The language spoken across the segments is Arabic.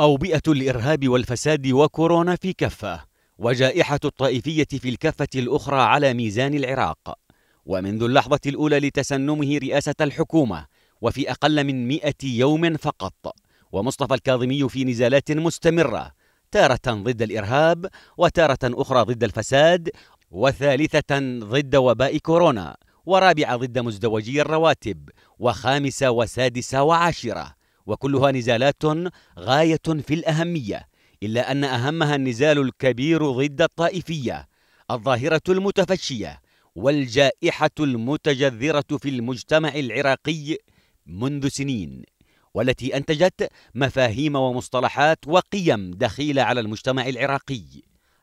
أوبئة الإرهاب والفساد وكورونا في كفة وجائحة الطائفية في الكفة الأخرى على ميزان العراق ومنذ اللحظة الأولى لتسنمه رئاسة الحكومة وفي أقل من مئة يوم فقط ومصطفى الكاظمي في نزالات مستمرة تارة ضد الإرهاب وتارة أخرى ضد الفساد وثالثة ضد وباء كورونا ورابعة ضد مزدوجي الرواتب وخامسة وسادسة وعاشرة وكلها نزالات غايه في الاهميه الا ان اهمها النزال الكبير ضد الطائفيه الظاهره المتفشيه والجائحه المتجذره في المجتمع العراقي منذ سنين والتي انتجت مفاهيم ومصطلحات وقيم دخيله على المجتمع العراقي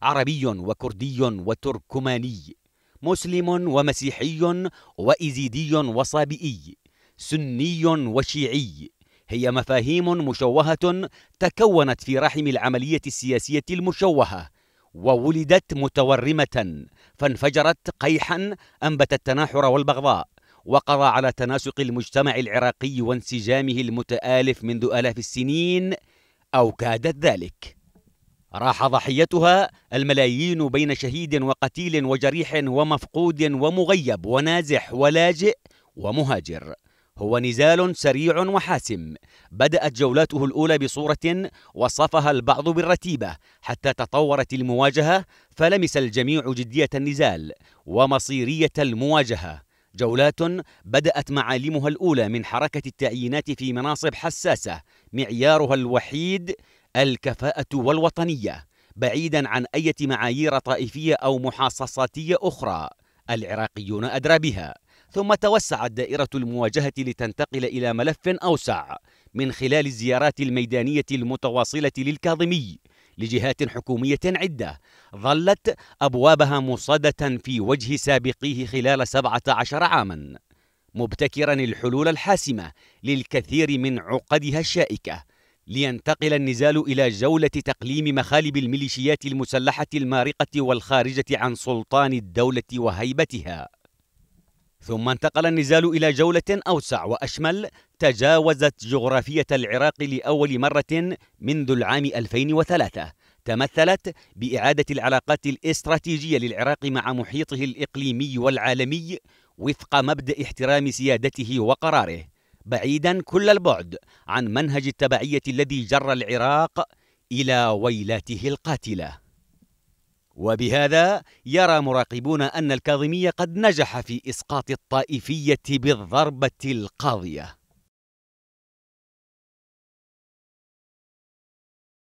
عربي وكردي وتركماني مسلم ومسيحي وإزيدي وصابئي سني وشيعي هي مفاهيم مشوهة تكونت في رحم العملية السياسية المشوهة وولدت متورمة فانفجرت قيحا أنبت التناحر والبغضاء وقضى على تناسق المجتمع العراقي وانسجامه المتآلف منذ آلاف السنين أو كادت ذلك راح ضحيتها الملايين بين شهيد وقتيل وجريح ومفقود ومغيب ونازح ولاجئ ومهاجر هو نزال سريع وحاسم بدأت جولاته الأولى بصورة وصفها البعض بالرتيبة حتى تطورت المواجهة فلمس الجميع جدية النزال ومصيرية المواجهة جولات بدأت معالمها الأولى من حركة التعيينات في مناصب حساسة معيارها الوحيد الكفاءة والوطنية بعيدا عن أي معايير طائفية أو محاصصاتية أخرى العراقيون أدرى بها ثم توسعت دائرة المواجهة لتنتقل إلى ملف أوسع من خلال الزيارات الميدانية المتواصلة للكاظمي لجهات حكومية عدة ظلت أبوابها مصدة في وجه سابقيه خلال 17 عاماً مبتكرا الحلول الحاسمة للكثير من عقدها الشائكة لينتقل النزال إلى جولة تقليم مخالب الميليشيات المسلحة المارقة والخارجة عن سلطان الدولة وهيبتها ثم انتقل النزال إلى جولة أوسع وأشمل تجاوزت جغرافية العراق لأول مرة منذ العام 2003 تمثلت بإعادة العلاقات الاستراتيجية للعراق مع محيطه الإقليمي والعالمي وفق مبدأ احترام سيادته وقراره بعيدا كل البعد عن منهج التبعية الذي جر العراق إلى ويلاته القاتله وبهذا يرى مراقبون أن الكاظمي قد نجح في إسقاط الطائفية بالضربة القاضية